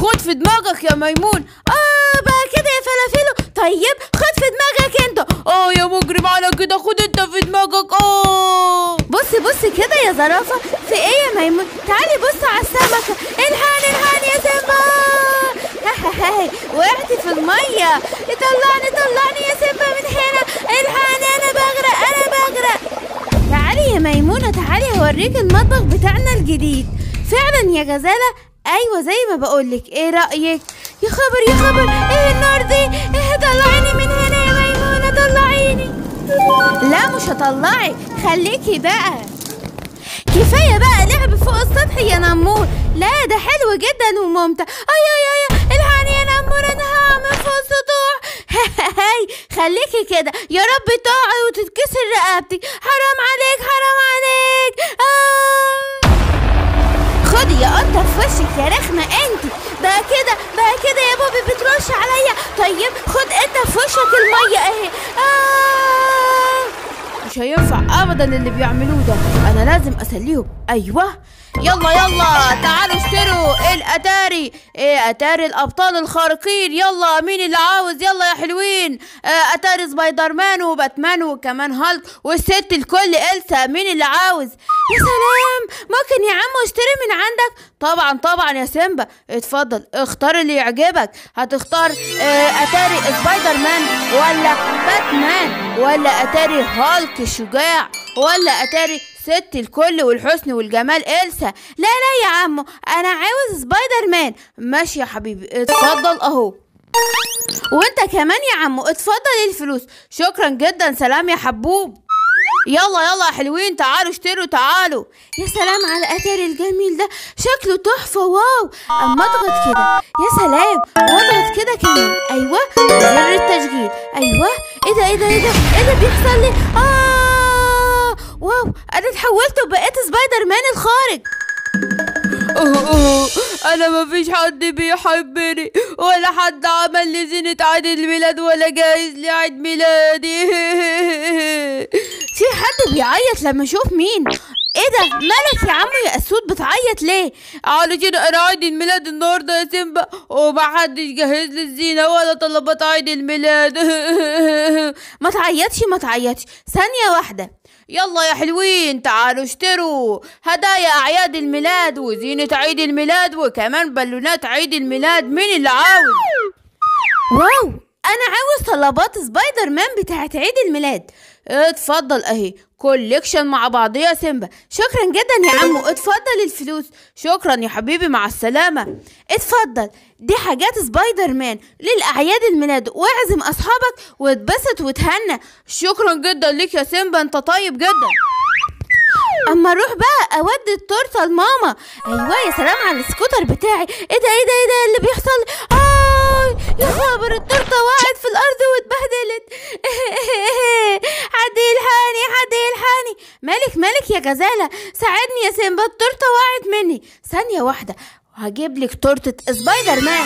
خد في دماغك يا ميمون اه بقى كده يا فلافلو طيب خد في دماغك انت اه يا مجرم على كده خد انت في دماغك اه بص بص كده يا زرافه في ايه يا ميمون تعالي بص على السمكه الحقني الحقني يا سيمبا وقعت في الميه طلعني طلعني يا سيمبا من هنا الحقني انا بغرق انا بغرق تعالي يا ميمونه تعالي هوريك المطبخ بتاعنا الجديد فعلا يا غزاله ايوه زي ما بقولك ايه رايك يا خبر يا خبر ايه النار دي ايه طلعيني من هنا يا ميمونه طلعيني لا مش هطلعك خليكي بقى كفايه بقى لعب فوق السطح يا نمور لا ده حلو جدا وممتع اي اي اي الحقني يا نمور انا هعمل فوق السطوح هاي خليكي كده يا رب تقعي وتتكسر رقبتك حرام عليك حرام عليك آه. خدي يا قطة في وشك يا رخمة انت بقى كده بقى كده يا بابي بترش عليا طيب خد انت في وشك المية اهي آه. مش هينفع ابدا اللي بيعملوه ده انا لازم اسليهم ايوه يلا يلا تعالوا اشتروا الاتاري ايه اتاري الابطال الخارقين يلا مين اللي عاوز يلا يا حلوين اه اتاري سبايدر مان وباتمان وكمان هالك والست الكل السا مين اللي عاوز يا سلام ممكن يا عم اشتري من عندك طبعا طبعا يا سيمبا اتفضل اختار اللي يعجبك هتختار اه اتاري سبايدر مان ولا باتمان ولا اتاري هالك الشجاع ولا اتاري ست الكل والحسن والجمال إلسا لا لا يا عمو أنا عاوز سبايدر مان ماشي يا حبيبي اتفضل أهو وانت كمان يا عمو اتفضل الفلوس شكرا جدا سلام يا حبوب يلا يلا يا حلوين تعالوا اشتروا تعالوا يا سلام على الاثر الجميل ده شكله تحفه واو اما اضغط كده يا سلام واضغط كده كمان ايوه زر التشغيل ايوه ايه ده ايه ده ايه ده ايه ده بيحصل لي اه واو انا اتحولت وبقيت سبايدر مان الخارج أوه انا مفيش حد بيحبني ولا حد عمل لي زينة عيد الميلاد ولا جايز لي عيد ميلادي في حد بيعيط لما اشوف مين ايه ده مالك يا عمو يا اسود بتعيط ليه علشان انا عيد الميلاد النهارده يا سيمبا ومحدش جهز لي الزينه ولا طلبات عيد الميلاد ما تعيطش ما تعيطش ثانيه واحده يلا يا حلوين تعالوا اشتروا هدايا اعياد الميلاد وزينه عيد الميلاد وكمان بالونات عيد الميلاد مين اللي عاوز واو انا عاوز طلبات سبايدر مان بتاعه عيد الميلاد اتفضل اهي كوليكشن مع بعضيها يا سيمبا شكرا جدا يا عمو اتفضل الفلوس شكرا يا حبيبي مع السلامة اتفضل دي حاجات سبايدر مان للأعياد الميلاد واعزم أصحابك واتبسط وتهنى شكرا جدا ليك يا سيمبا انت طيب جدا اما اروح بقى اودي التورته لماما ايوه يا سلام على السكوتر بتاعي ايه ده ايه ده ايه ده اللي بيحصل آه يا خبر التورته وقعت في الارض واتبهدلت حد يلحقني مالك مالك يا جزالة ساعدني يا سيمبا التورتة وقعت مني ثانية واحدة هجيب لك تورتة سبايدر مان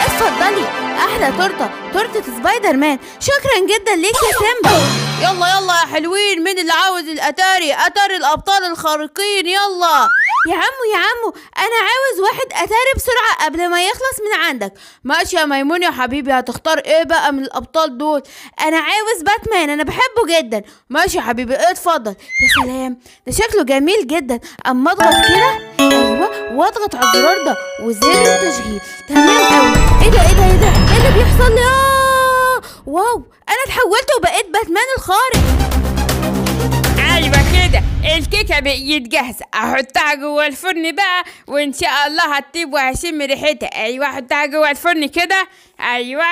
اتفضلي احلى تورتة تورتة سبايدر مان شكرا جدا ليك يا سيمبا يلا يلا يا حلوين مين اللي عاوز الاتاري اتاري الابطال الخارقين يلا يا عمو يا عمو انا عاوز واحد اتاري بسرعه قبل ما يخلص من عندك ماشي يا ميمون يا حبيبي هتختار ايه بقى من الابطال دول انا عاوز باتمان انا بحبه جدا ماشي يا حبيبي اتفضل يا سلام ده شكله جميل جدا اما اضغط كده ايوه واضغط على الزرار ده وزر التشغيل تمام قوي ايه ده ايه ده ايه ده ايه اللي بيحصل لي آه، واو انا اتحولت وبقيت باتمان الخارق ايوه الكيكه بقيت جاهزه احطها جوه الفرن بقى وان شاء الله هتطيب وهشم ريحتها ايوه احطها جوه الفرن كده ايوه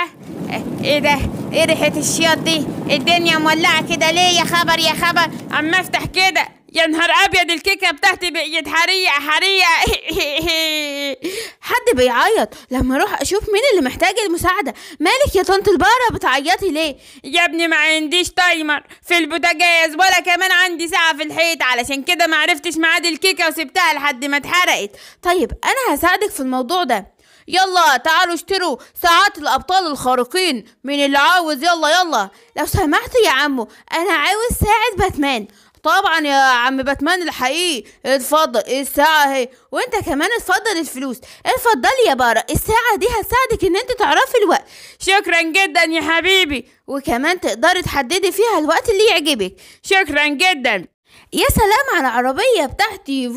ايه ده ايه ريحه الشياط دي الدنيا مولعه كده ليه يا خبر يا خبر اما افتح كده يا نهار ابيض الكيكه بتاعتي بقيت حريقه حريقه حد بيعيط لما اروح اشوف مين اللي محتاج المساعده مالك يا طنط البقره بتعيطي ليه يا ابني ما عنديش تايمر في البوتاجاز ولا كمان عندي ساعه في الحيط علشان كده ما عرفتش ميعاد الكيكه وسبتها لحد ما اتحرقت طيب انا هساعدك في الموضوع ده يلا تعالوا اشتروا ساعات الابطال الخارقين من اللي عاوز يلا يلا لو سمحت يا عمو انا عاوز ساعة باتمان طبعا يا عم باتمان الحقيقي اتفضل الساعة اهي وانت كمان اتفضل الفلوس اتفضلي يا بارا الساعة دي هتساعدك ان انت تعرفي الوقت شكرا جدا يا حبيبي وكمان تقدري تحددي فيها الوقت اللي يعجبك شكرا جدا يا سلام على العربية بتاعتي فو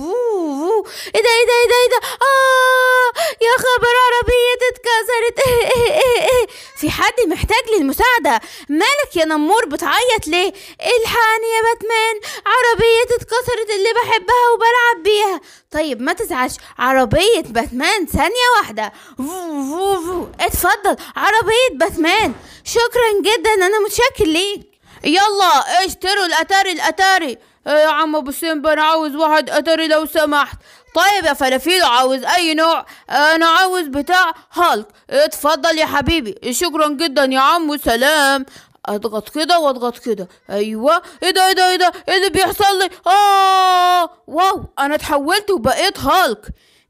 فو فو ايه ده ايه ده ايه ده ايه ده آه يا خبر عربية اتكسرت إيه،, ايه ايه ايه ايه في حد محتاج للمساعدة مالك يا نمور بتعيط ليه الحقني يا باتمان عربية اتكسرت اللي بحبها وبلعب بيها طيب ما تزعلش عربية باتمان ثانية واحدة فو فو فو اتفضل عربية باتمان شكرا جدا انا متشكر ليك يلا اشتروا الاتاري الاتاري إيه يا عم ابو سيمبا انا عاوز واحد اتاري لو سمحت طيب يا فلافيلو عاوز اي نوع إيه انا عاوز بتاع هالك إيه اتفضل يا حبيبي شكرا جدا يا عم وسلام اضغط كده واضغط كده ايوه ايه ده ايه ده ايه ده ايه اللي بيحصل لي اه واو انا اتحولت وبقيت هالك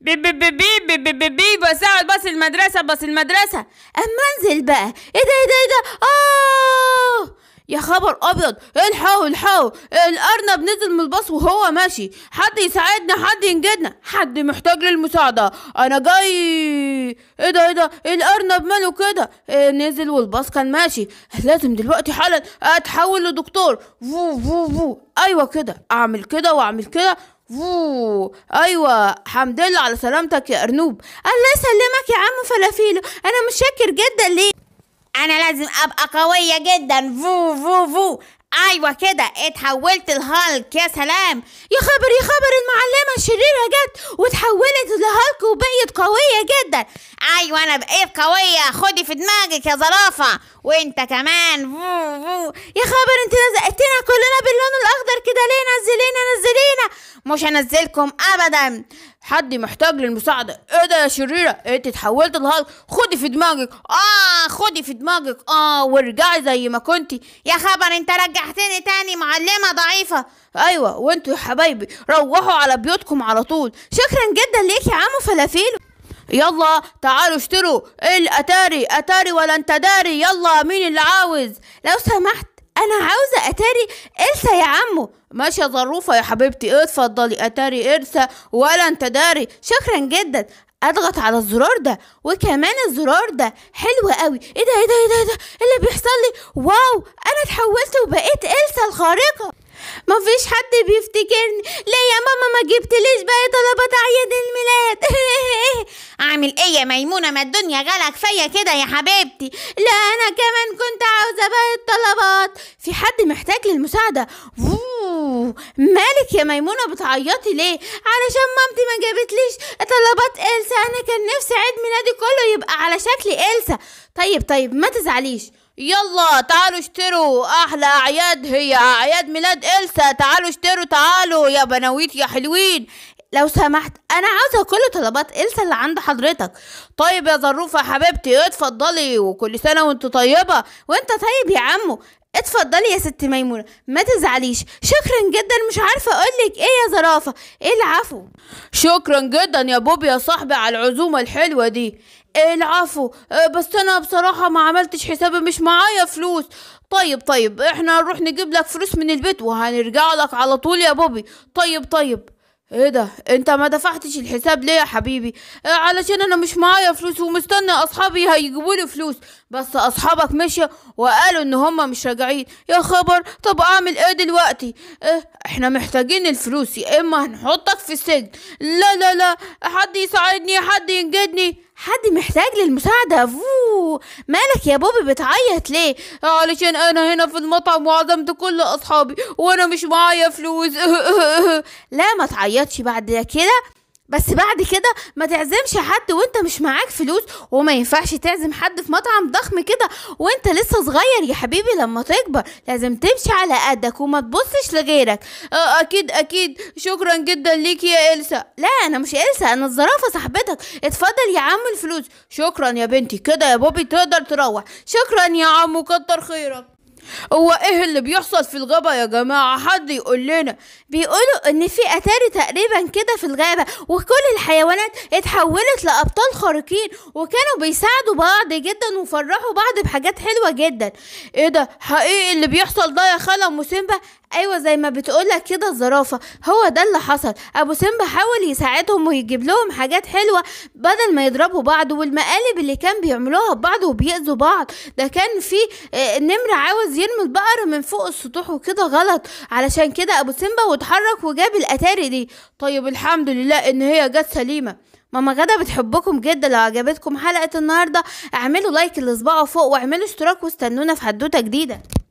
بي بي بي بي بي بيب بساعد بس المدرسه بس المدرسه اما انزل بقى ايه ده ايه ده ايه ده اه يا خبر ابيض الحقوا الحقوا الارنب نزل من الباص وهو ماشي حد يساعدنا حد ينجدنا حد محتاج للمساعده انا جاي ايه ده ايه ده الارنب ماله كده إيه، نزل والباص كان ماشي لازم دلوقتي حالا اتحول لدكتور فو فو فو ايوه كده اعمل كده واعمل كده فو ايوه حمد لله على سلامتك يا ارنوب الله يسلمك يا عم فلافيلو انا مش شاكر جدا ليه انا لازم ابقى قويه جدا فو فو فو ايوه كده اتحولت لهالك يا سلام يا خبر يا خبر المعلمه الشريره جت واتحولت لهالك وبقيت قويه جدا ايوه انا بقيت قويه خدي في دماغك يا زرافه وانت كمان فو فو. يا خبر انت لزقتنا كلنا باللون الاخضر كده ليه نزلينا نزلينا مش هنزلكم ابدا حد محتاج للمساعدة ايه ده يا شريرة انت اتحولت لهالك خدي في دماغك اه خدي في دماغك اه وارجعي زي ما كنتي يا خبر انت رجع رجعتني تاني معلمة ضعيفة أيوة وانتوا يا حبايبي روحوا على بيوتكم على طول شكرا جدا ليك يا عمو فلافيل يلا تعالوا اشتروا الاتاري اتاري ولا انت داري يلا مين اللي عاوز لو سمحت انا عاوزه اتاري ارسى يا عمو ماشي يا ظروفه يا حبيبتي اتفضلي اتاري ارسى ولا انت داري شكرا جدا اضغط على الزرار ده وكمان الزرار ده حلو قوي ايه ده ايه ده ايه ده ايه ده إيه اللي بيحصل لي واو انا اتحولت وبقيت إلسا الخارقه مفيش حد بيفتكرني ليه يا ماما ما ليش باقي طلبات اعياد الميلاد عامل ايه يا ميمونه ما الدنيا غلق فيا كده يا حبيبتي لا انا كمان كنت عاوزه باقي الطلبات في حد محتاج للمساعده مالك يا ميمونه بتعيطي ليه علشان مامتي ما ليش طلبات إلسا انا كان نفسي عيد ميلادي كله يبقى على شكل إلسا طيب طيب ما تزعليش يلا تعالوا اشتروا احلى اعياد هي اعياد ميلاد إلسا تعالوا اشتروا تعالوا يا بناويت يا حلوين لو سمحت انا عاوزه كل طلبات إلسا اللي عند حضرتك طيب يا ظروفه حبيبتي اتفضلي وكل سنه وانت طيبه وانت طيب يا عمو اتفضلي يا ست ميمونة ما تزعليش شكرا جدا مش عارفة اقولك ايه يا زرافة ايه العفو شكرا جدا يا بوب يا صاحبي على العزومة الحلوة دي إيه، العفو إيه، بس انا بصراحة ما عملتش حسابي مش معايا فلوس طيب طيب احنا هنروح نجيب لك فلوس من البيت وهنرجع لك على طول يا بوبي طيب طيب ايه ده انت ما دفعتش الحساب ليه يا حبيبي اه علشان انا مش معايا فلوس ومستني اصحابي هيجيبوا لي فلوس بس اصحابك مشى وقالوا ان هم مش راجعين يا خبر طب اعمل ايه دلوقتي اه احنا محتاجين الفلوس يا اما هنحطك في السجن لا لا لا حد يساعدني حد ينجدني حد محتاج للمساعدة فو مالك يا بوبي بتعيط ليه علشان انا هنا في المطعم وعزمت كل اصحابي وانا مش معايا فلوس لا ما تعيطش بعد كده بس بعد كده ما تعزمش حد وانت مش معاك فلوس وما ينفعش تعزم حد في مطعم ضخم كده وانت لسه صغير يا حبيبي لما تكبر لازم تمشي على قدك وما تبصش لغيرك اه اكيد اكيد شكرا جدا ليك يا إلسا لا انا مش إلسا انا الزرافة صاحبتك اتفضل يا عم الفلوس شكرا يا بنتي كده يا بوبي تقدر تروح شكرا يا عم وكتر خيرك هو ايه اللي بيحصل في الغابة يا جماعة حد يقول لنا بيقولوا ان في اتاري تقريبا كده في الغابة وكل الحيوانات اتحولت لابطال خارقين وكانوا بيساعدوا بعض جدا وفرحوا بعض بحاجات حلوة جدا ايه ده حقيقي اللي بيحصل ده يا خالة مسيمبا ايوه زي ما بتقولك كده الزرافه هو ده اللي حصل ابو سيمبا حاول يساعدهم ويجيب لهم حاجات حلوه بدل ما يضربوا بعض والمقالب اللي كان بيعملوها ببعض وبيأذوا بعض ده كان في آه، نمر عاوز يرمي البقره من فوق السطوح وكده غلط علشان كده ابو سيمبا واتحرك وجاب الاتاري دي طيب الحمد لله ان هي جت سليمه ماما غدا بتحبكم جدا لو عجبتكم حلقه النهارده اعملوا لايك لصباعه فوق واعملوا اشتراك واستنونا في حدوته جديده